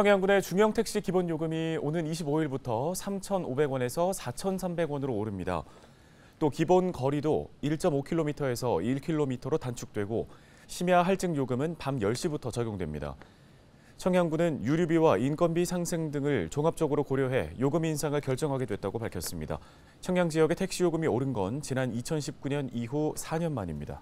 청양군의 중형택시 기본요금이 오는 25일부터 3,500원에서 4,300원으로 오릅니다. 또 기본 거리도 1.5km에서 1km로 단축되고 심야 할증 요금은 밤 10시부터 적용됩니다. 청양군은 유류비와 인건비 상승 등을 종합적으로 고려해 요금 인상을 결정하게 됐다고 밝혔습니다. 청양 지역의 택시 요금이 오른 건 지난 2019년 이후 4년 만입니다.